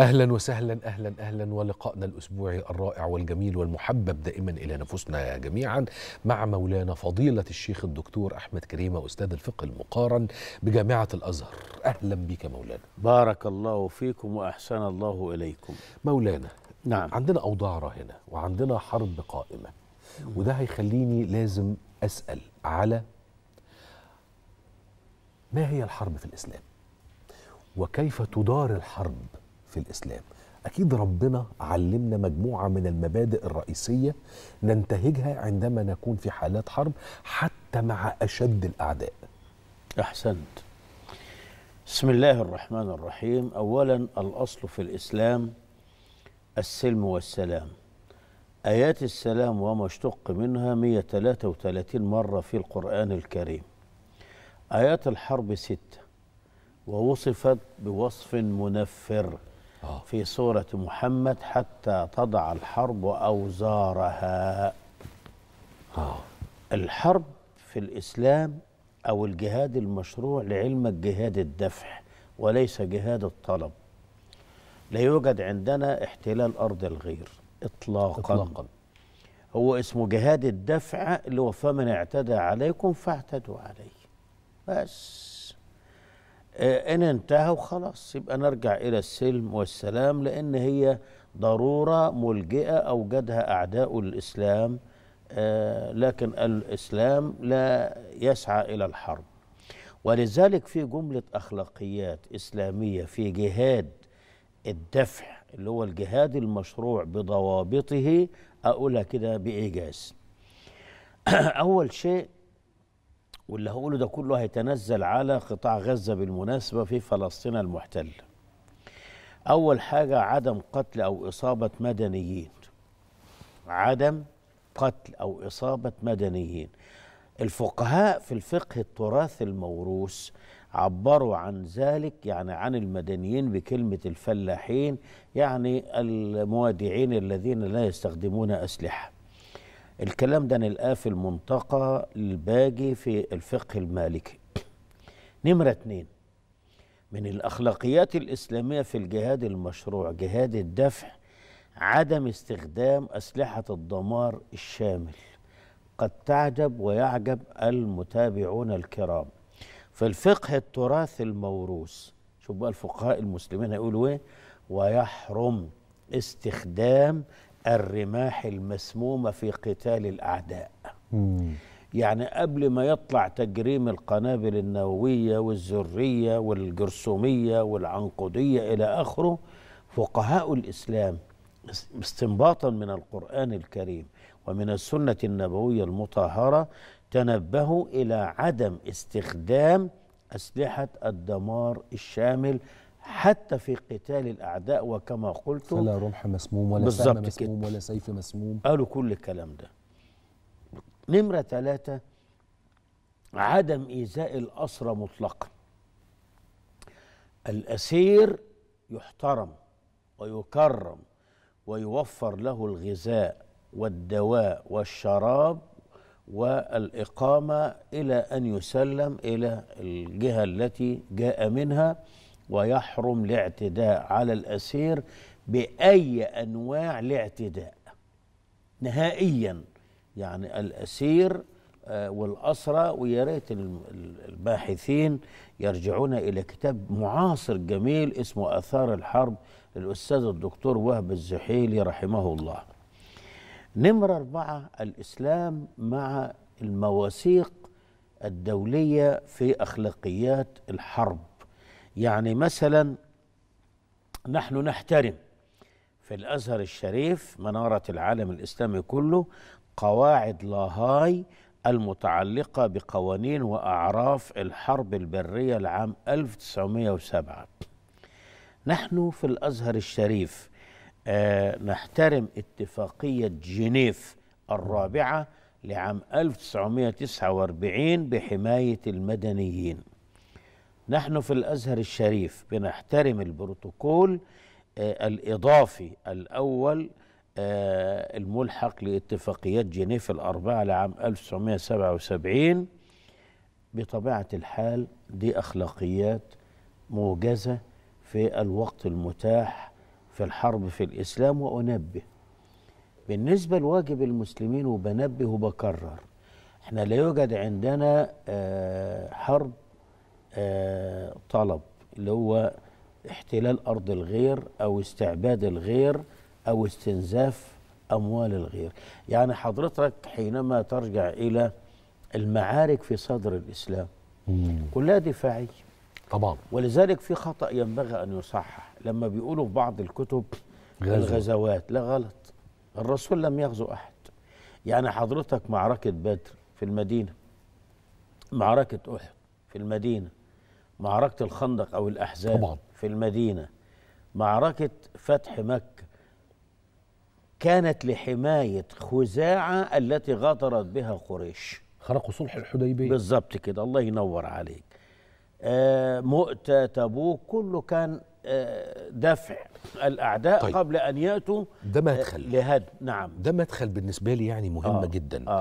اهلا وسهلا اهلا اهلا ولقائنا الاسبوعي الرائع والجميل والمحبب دائما الى نفوسنا جميعا مع مولانا فضيله الشيخ الدكتور احمد كريمه استاذ الفقه المقارن بجامعه الازهر اهلا بك مولانا بارك الله فيكم واحسن الله اليكم مولانا نعم عندنا اوضاع راهنه وعندنا حرب قائمه وده هيخليني لازم اسال على ما هي الحرب في الاسلام وكيف تدار الحرب في الاسلام اكيد ربنا علمنا مجموعه من المبادئ الرئيسيه ننتهجها عندما نكون في حالات حرب حتى مع اشد الاعداء احسنت بسم الله الرحمن الرحيم اولا الاصل في الاسلام السلم والسلام ايات السلام وما اشتق منها 133 مره في القران الكريم ايات الحرب سته ووصفت بوصف منفر آه. في سورة محمد حتى تضع الحرب أوزارها آه. الحرب في الإسلام أو الجهاد المشروع لعلمك جهاد الدفع وليس جهاد الطلب لا يوجد عندنا احتلال أرض الغير إطلاقا, إطلاقا. هو اسمه جهاد الدفع اللي هو فمن اعتدى عليكم فاعتدوا عليه بس آه، ان انتهى وخلاص يبقى نرجع الى السلم والسلام لان هي ضروره ملجئه اوجدها اعداء الاسلام آه، لكن الاسلام لا يسعى الى الحرب ولذلك في جمله اخلاقيات اسلاميه في جهاد الدفع اللي هو الجهاد المشروع بضوابطه اقولها كده بايجاز اول شيء واللي هقوله ده كله هيتنزل على قطاع غزة بالمناسبة في فلسطين المحتل أول حاجة عدم قتل أو إصابة مدنيين عدم قتل أو إصابة مدنيين الفقهاء في الفقه التراث الموروث عبروا عن ذلك يعني عن المدنيين بكلمة الفلاحين يعني الموادعين الذين لا يستخدمون أسلحة الكلام ده نلقاه في المنطقة الباجي في الفقه المالكي نمرة اتنين من الأخلاقيات الإسلامية في الجهاد المشروع جهاد الدفع عدم استخدام أسلحة الدمار الشامل قد تعجب ويعجب المتابعون الكرام في الفقه التراث الموروث شوف بقى الفقهاء المسلمين هيقولوا ايه ويحرم استخدام الرماح المسمومه في قتال الاعداء مم. يعني قبل ما يطلع تجريم القنابل النوويه والذريه والجرثوميه والعنقوديه الى اخره فقهاء الاسلام استنباطا من القران الكريم ومن السنه النبويه المطهره تنبهوا الى عدم استخدام اسلحه الدمار الشامل حتى في قتال الأعداء وكما قلت فلا رمح مسموم ولا سهم مسموم كده. ولا سيف مسموم قالوا كل الكلام ده نمرة ثلاثة عدم إيذاء الأسرى مطلقا الأسير يحترم ويكرم ويوفر له الغذاء والدواء والشراب والإقامة إلى أن يسلم إلى الجهة التي جاء منها ويحرم الاعتداء على الاسير باي انواع الاعتداء نهائيا يعني الاسير آه، والأسرة ويا ريت الباحثين يرجعون إلى كتاب معاصر جميل اسمه آثار الحرب للأستاذ الدكتور وهب الزحيلي رحمه الله نمرة أربعة الإسلام مع المواثيق الدولية في أخلاقيات الحرب يعني مثلا نحن نحترم في الازهر الشريف مناره العالم الاسلامي كله قواعد لاهاي المتعلقة بقوانين وأعراف الحرب البرية العام 1907 نحن في الأزهر الشريف آه نحترم اتفاقية جنيف الرابعة لعام 1949 بحماية المدنيين نحن في الازهر الشريف بنحترم البروتوكول آه، الاضافي الاول آه، الملحق لاتفاقيات جنيف الاربعه لعام 1977 بطبيعه الحال دي اخلاقيات موجزه في الوقت المتاح في الحرب في الاسلام وانبه بالنسبه لواجب المسلمين وبنبه وبكرر احنا لا يوجد عندنا آه، حرب طلب اللي هو احتلال أرض الغير أو استعباد الغير أو استنزاف أموال الغير يعني حضرتك حينما ترجع إلى المعارك في صدر الإسلام كلها دفاعية طبعا ولذلك في خطأ ينبغي أن يصحح لما بيقولوا في بعض الكتب غزو. الغزوات لا غلط الرسول لم يغزو أحد يعني حضرتك معركة بدر في المدينة معركة أحد في المدينة معركة الخندق أو الأحزاب طبعا. في المدينة معركة فتح مكة كانت لحماية خزاعة التي غادرت بها قريش خرقوا صلح الحديبية بالظبط كده الله ينور عليك آه مؤتة تبوك كله كان آه دفع الأعداء طيب. قبل أن يأتوا ده آه، مدخل آه لهد نعم ده مدخل بالنسبة لي يعني مهمة آه جدا آه